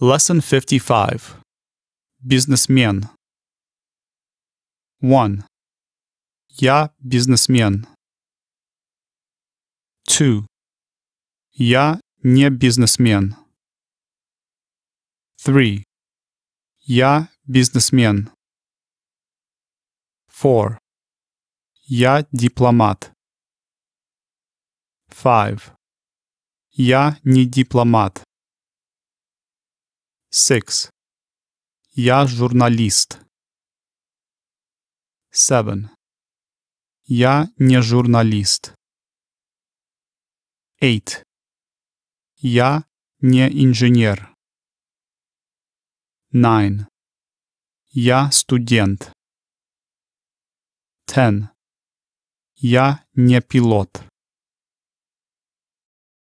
Lesson 55 Businessman 1. Я бизнесмен. 2. Я не бизнесмен. 3. Я бизнесмен. 4. Я дипломат. 5. Я не дипломат. Six. Я журналист. Seven. Я не журналист. Eight. Я не инженер. Nine. Я студент. Ten. Я не пилот.